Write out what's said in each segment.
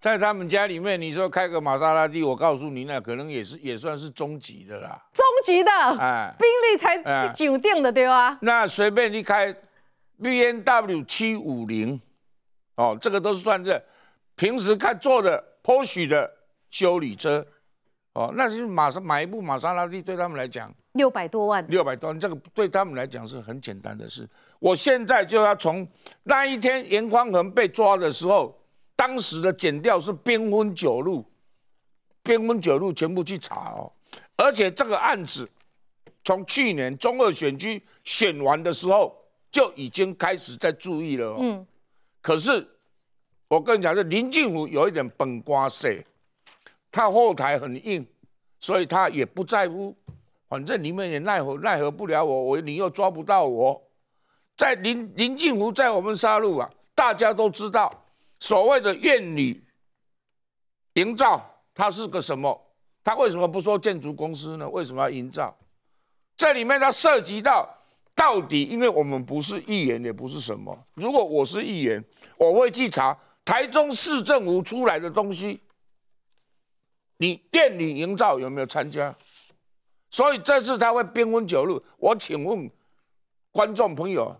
在他们家里面，你说开个玛莎拉蒂，我告诉你，那可能也是也算是中级的啦，中级的，哎，宾利才酒店的对吧？那随便你开，B N W 七五零，哦，这个都是算这，平时开坐的 Porsche 的修理车，哦，那是马上买一部玛莎拉蒂对他们来讲六百多万，六百多，万，这个对他们来讲是很简单的事。我现在就要从那一天严宽恒被抓的时候。当时的剪掉是边分九路，边分九路全部去查哦，而且这个案子从去年中二选区选完的时候就已经开始在注意了哦。嗯，可是我跟你讲，这林靖武有一点本瓜色，他后台很硬，所以他也不在乎，反正你们也奈何奈何不了我，我你又抓不到我。在林林靖武在我们沙戮啊，大家都知道。所谓的院里营造，它是个什么？它为什么不说建筑公司呢？为什么要营造？这里面它涉及到到底，因为我们不是议员，也不是什么。如果我是议员，我会去查台中市政府出来的东西，你院里营造有没有参加？所以这次他会兵分九路。我请问观众朋友，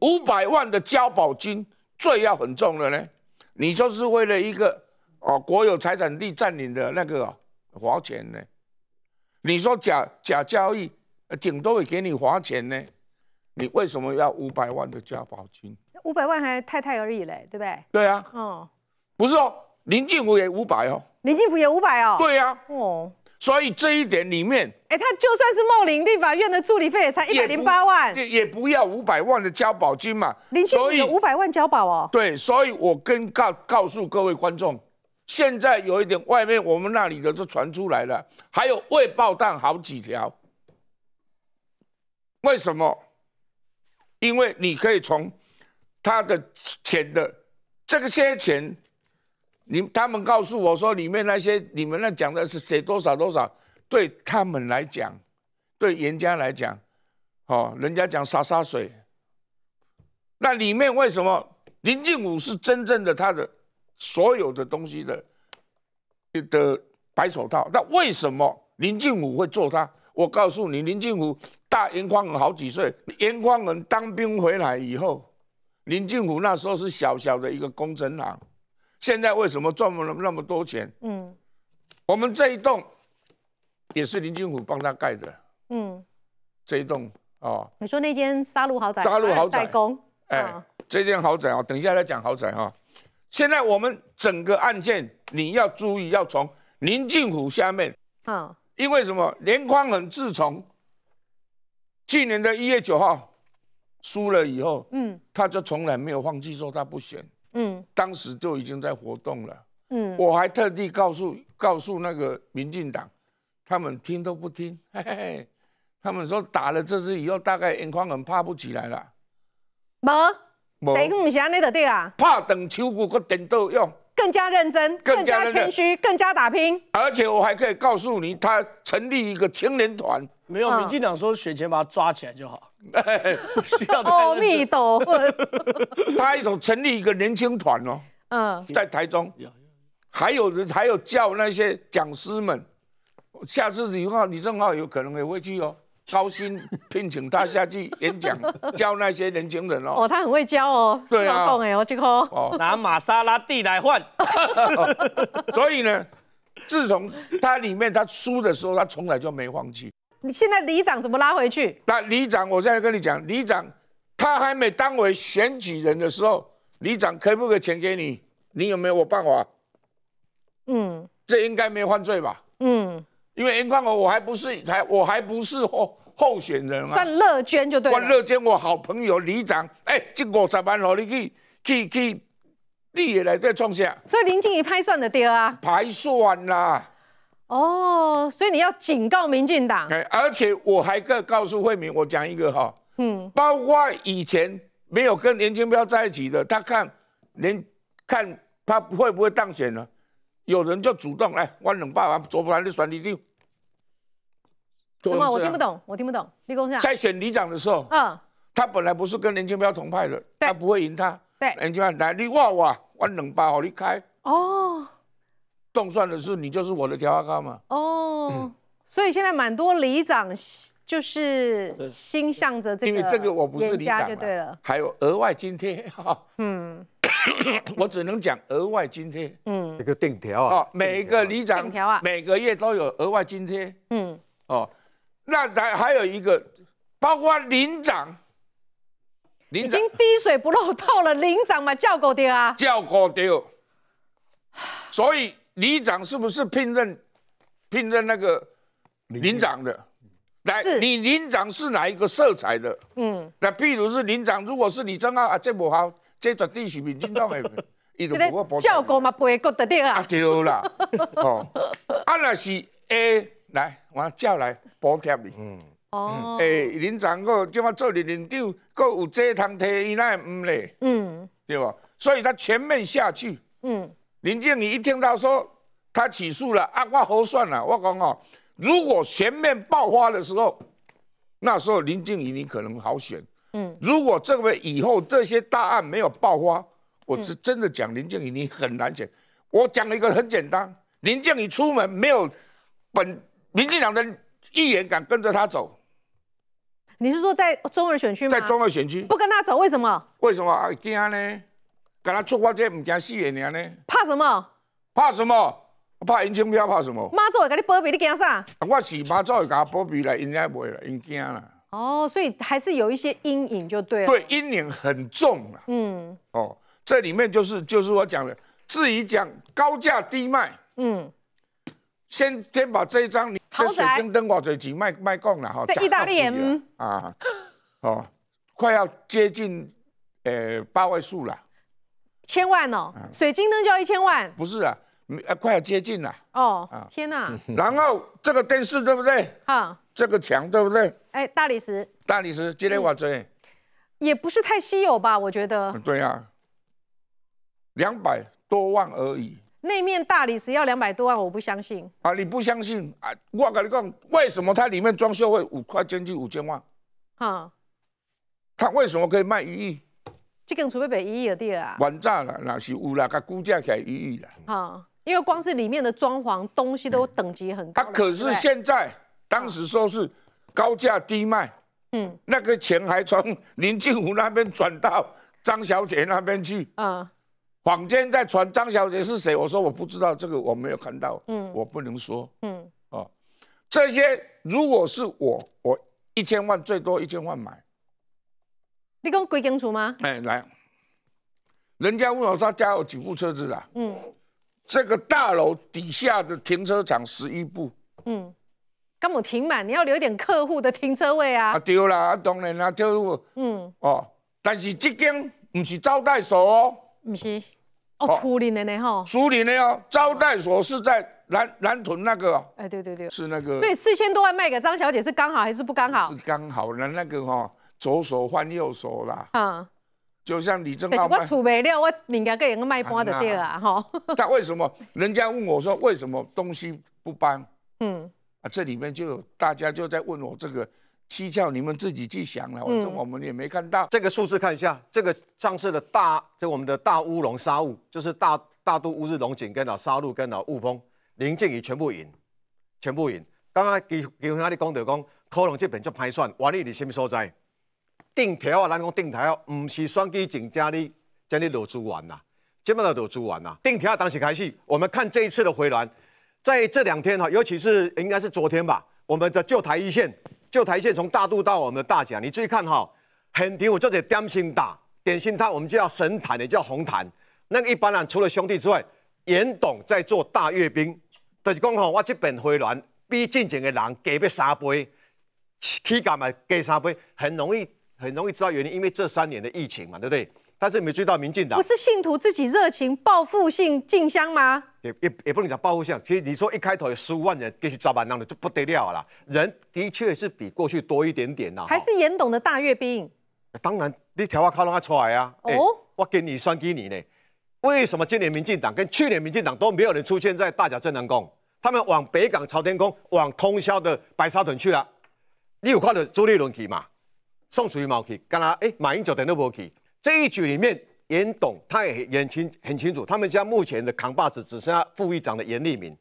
五百万的交保金，罪要很重了呢？你就是为了一个哦国有财产地占领的那个花钱呢？你说假假交易，警都会给你花钱呢？你为什么要五百万的家保金？五百万还太太而已嘞，对不对？对啊，哦，不是哦，林进福也五百哦，林进福也五百哦，对呀，哦。所以这一点里面，哎，他就算是茂林立法院的助理费也才一百零八万，也也不要五百万的交保金嘛。林庆助有五百万交保哦。对，所以，我跟告告诉各位观众，现在有一点外面我们那里的都传出来了，还有未报弹好几条。为什么？因为你可以从他的钱的这个些钱。你他们告诉我说，里面那些你们那讲的是写多少多少，对他们来讲，对严家来讲，哦，人家讲洒洒水。那里面为什么林靖武是真正的他的所有的东西的的白手套？那为什么林靖武会做他？我告诉你，林靖武大严匡文好几岁，严匡文当兵回来以后，林靖武那时候是小小的一个工程郎。现在为什么赚了那么多钱？嗯，我们这一栋也是林俊虎帮他盖的。嗯，这一栋哦，你说那间沙鹿豪宅，沙鹿豪宅宫，哎，这间豪宅啊，等一下再讲豪宅哈。现在我们整个案件你要注意，要从林俊虎下面。啊，因为什么？连匡恒自从去年的一月九号输了以后，嗯，他就从来没有放弃说他不选。当时就已经在活动了，嗯，我还特地告诉告诉那个民进党，他们听都不听，他们说打了这次以后，大概眼眶很怕不起来了。冇，等于唔是安尼度对啊？怕等秋股佫点到用，更加认真，更加谦虚，更加打拼。而且我还可以告诉你，他成立一个青年团。没有民进党说选前把他抓起来就好，不 需要。奥秘懂？他一种成立一个年轻团哦，嗯，在台中，还有人还有叫那些讲师们，下次李浩李正浩有可能也会去哦，高薪聘请他下去演讲，教那些年轻人哦。哦，他很会教哦。对啊，哎，我这个哦，拿玛莎拉蒂来换，所以呢，自从他里面他输的时候，他从来就没放弃。你现在里长怎么拉回去？那里长，我现在跟你讲，里长他还没当为选举人的时候，里长可不可以钱给你？你有没有我办法？嗯，这应该没犯罪吧？嗯，因为严宽我我还不是还我还不是候候选人啊。算乐捐就对。算乐捐，我好朋友里长，哎，这五十万，让你去去去，你也来再创下。所以林静怡拍算的对啊。拍算啦。哦，所以你要警告民进党。哎，而且我还个告诉慧明，我讲一个哈，嗯，包括以前没有跟林清标在一起的，他看连看他会不会当选了，有人就主动来，我冷爸把左派的选李立。什么？我听不懂，我听不懂。立功是在选里长的时候，嗯，他本来不是跟林清标同派的，他不会赢他。对。林清标来，你哇我，我冷爸好你开。哦。动算的是你就是我的调阿康嘛？哦，所以现在蛮多里长就是心向着这个，因为这个我不是里长就对了，还有额外津贴哈。嗯，我只能讲额外津贴。嗯，这个定条啊，每一个里长，条啊，每个月都有额外津贴。嗯，哦，那还还有一个，包括邻长，邻已经滴水不漏透了，邻长嘛叫狗丢啊，叫狗丢，所以。里长是不是聘任聘任那个林长的？来，你林长是哪一个色彩的？嗯，那譬如是林长，如果是你正浩啊，这不好，这绝对是民进党的，一路给我补贴。照顾嘛，陪顾得的啊。啊，对啦。哦，啊，那是 A 来，我叫来补贴你。嗯哦。哎，林长，我即马做你领导，我有这通提，伊那唔嘞。嗯，对吧？所以他全面下去。嗯。林建怡一听到说他起诉了啊，我核算了，我讲哦，如果全面爆发的时候，那时候林建怡你可能好选。嗯，如果这个以后这些大案没有爆发，我是真的讲林建怡你很难选。我讲了一个很简单，林建怡出门没有本民进党的议员敢跟着他走。你是说在中选区吗？在中选区不跟他走，为什么？为什么啊？惊呢？敢那出发这唔惊死诶，你呢？怕什么？怕什么？怕银晴票，怕什么？妈祖会给你保庇，你惊啥？我是妈会给他保庇来应该不会了，阴惊了。哦，所以还是有一些阴影就对了。对，阴影很重了。嗯。哦，这里面就是就是我讲的，至于讲高价低卖，嗯，先先把这一张这水晶灯我最紧卖卖光了哈，在意大利啊，哦，快要接近呃八位数了。千万哦，水晶灯要一千万？不是啊，快要接近了。哦，天哪！然后这个电视对不对？哈，这个墙对不对？哎，大理石，大理石，今天瓦砖，也不是太稀有吧？我觉得。对呀，两百多万而已。那面大理石要两百多万，我不相信啊！你不相信啊？我跟你讲，为什么它里面装修会五块接近五千万？啊，它为什么可以卖一亿？这个除非被一亿的第啊，很早了，那是有啦，佮估价来一亿啦。啊，因为光是里面的装潢东西都等级很高。他可是现在，当时说是高价低卖，嗯，那个钱还从林敬武那边转到张小姐那边去。啊，坊间在传张小姐是谁，我说我不知道，这个我没有看到，嗯，我不能说，嗯，啊，这些如果是我，我一千万最多一千万买。你讲归经处吗？哎，来，人家问我他家有几部车子啊？嗯，这个大楼底下的停车场十一部。嗯，刚我停满，你要留点客户的停车位啊。啊，对啦，啊，当然啦，就嗯哦，但是这间不是招待所哦，不是哦，租赁的呢吼，租赁的哦，招待所是在南南屯那个。哎，对对对，是那个。所以四千多万卖给张小姐是刚好还是不刚好？是刚好，那那个哈。左手换右手啦，嗯，就像李正浩，我储备了，我明天可以卖搬的掉啊，哈。他 为什么？人家问我说为什么东西不搬？嗯，啊，这里面就有大家就在问我这个蹊跷，你们自己去想了。反正我们也没看到这个数字，看一下这个上次的大，就我们的大乌龙沙雾，就是大大都乌日龙井跟老沙鹿跟老雾峰，林静怡全部赢，全部赢。刚刚基基隆阿力讲到讲，可能这本就排算，瓦力你什么所在？定台啊！咱讲定台哦，唔是双击竞价哩，将你落资源呐，即么要落资源呐？定台当时开始。我们看这一次的回暖，在这两天哈，尤其是应该是昨天吧。我们的旧台一线，旧台一线从大肚到我们的大甲，你注意看哈，很甜。我就得点心打，点心摊我们叫神坛，也叫红摊。那个一般讲，除了兄弟之外，严董在做大阅兵。但是讲好我这边回暖，比之前的人加要三倍，起感嘛加三倍，很容易。很容易知道原因，因为这三年的疫情嘛，对不对？但是你们追到民进党不是信徒自己热情报复性进香吗？也也也不能讲报复性。其实你说一开头有十五万人给去招板凳的就不得了了，人的确是比过去多一点点啦。还是严董的大阅兵？当然，你条啊卡拢阿出来啊！哦，我跟你算给你呢。为什么今年民进党跟去年民进党都没有人出现在大甲镇南宫？他们往北港朝天宫、往通宵的白沙屯去了。你有看到朱立伦去吗？送出去冇去，干啦！哎，马英九等得冇去。这一局里面，严董他也严清很清楚，他们家目前的扛把子只剩下副议长的严立明。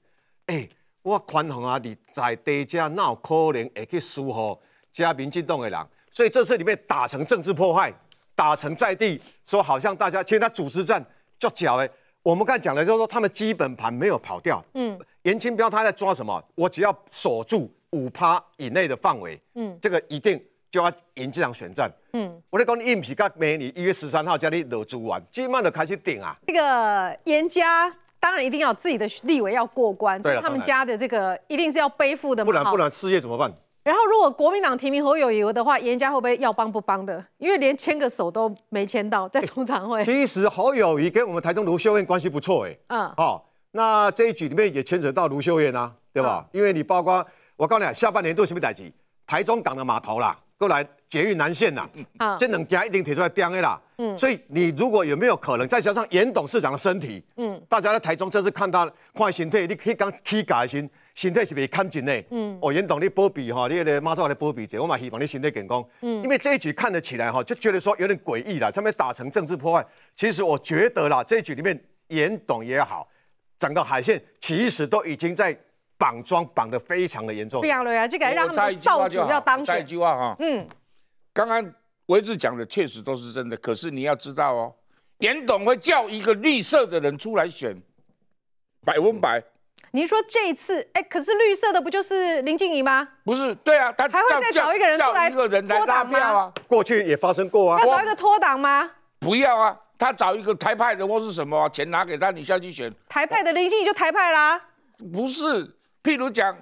哎，我宽宏啊，你在台下闹可能会去输忽加民进党的人，所以这次里面打成政治破坏，打成在地，说好像大家其实他组织战就假的。我们刚讲了，就是说他们基本盘没有跑掉。嗯，严清彪他在抓什么？我只要锁住五趴以内的范围。嗯，这个一定。就要赢这场选战。嗯，我咧讲伊唔是甲明年一月十三号才咧落注完，即满就开始定啊。这个严家当然一定要自己的立委要过关，对，他们家的这个一定是要背负的。不然不然事业怎么办？然后如果国民党提名侯友宜的话，严家会不会要帮不帮的？因为连牵个手都没牵到，在中常会。其实侯友宜跟我们台中卢秀燕关系不错哎。嗯。好，那这一局里面也牵扯到卢秀燕啊，对吧？因为你包括我告诉你，下半年都是不代志，台中港的码头啦。过来解郁南线呐，这两家一定提出来刁的啦。嗯，所以你如果有没有可能，再加上严董事长的身体，嗯，大家在台中，这次看他看身体，你可以讲体格先，身体是袂看紧的。嗯，哦，严董你波比哈，你那个马上统你保庇者，我嘛希望你身体健康。嗯，因为这一局看得起来哈，就觉得说有点诡异了，他们打成政治破坏。其实我觉得啦，这一局里面严董也好，整个海线其实都已经在。绑庄绑得非常的严重，不养了呀，就该让他个少主要当选。再一句话哈，嗯，刚刚我一直讲的确实都是真的，可是你要知道哦，严董会叫一个绿色的人出来选，百分百。你说这一次，哎，可是绿色的不就是林静怡吗？不是，对啊，他还会再找一个人出来一个人来拉票啊？过去也发生过啊，要找一个脱党吗？不要啊，他找一个台派的或是什么钱拿给他，你下去选台派的林静怡就台派啦，不是。譬如讲，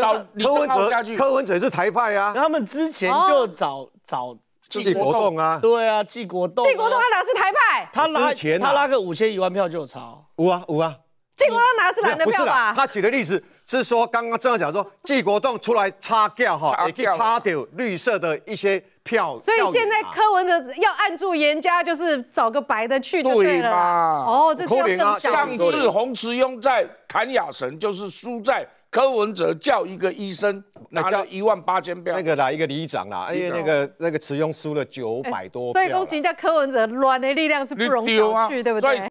找柯文哲，柯文哲是台派啊，他们之前就找找季国栋啊，对啊，季国栋，季国栋他哪是台派？他拉钱，他拉个五千一万票就有超，五啊五啊，季国栋哪是蓝的票吧？他举的例子是说，刚刚正要讲说，季国栋出来插掉哈，插掉绿色的一些。票，所以现在柯文哲要按住严家，就是找个白的去就对了啦。哦，这要更小。上次洪慈庸在谈雅神就是输在柯文哲叫一个医生拿了一万八千票。那个啦，一个里长啦，因为那个那个慈庸输了九百多票。所以攻击一下柯文哲软的力量是不容小觑，对不对？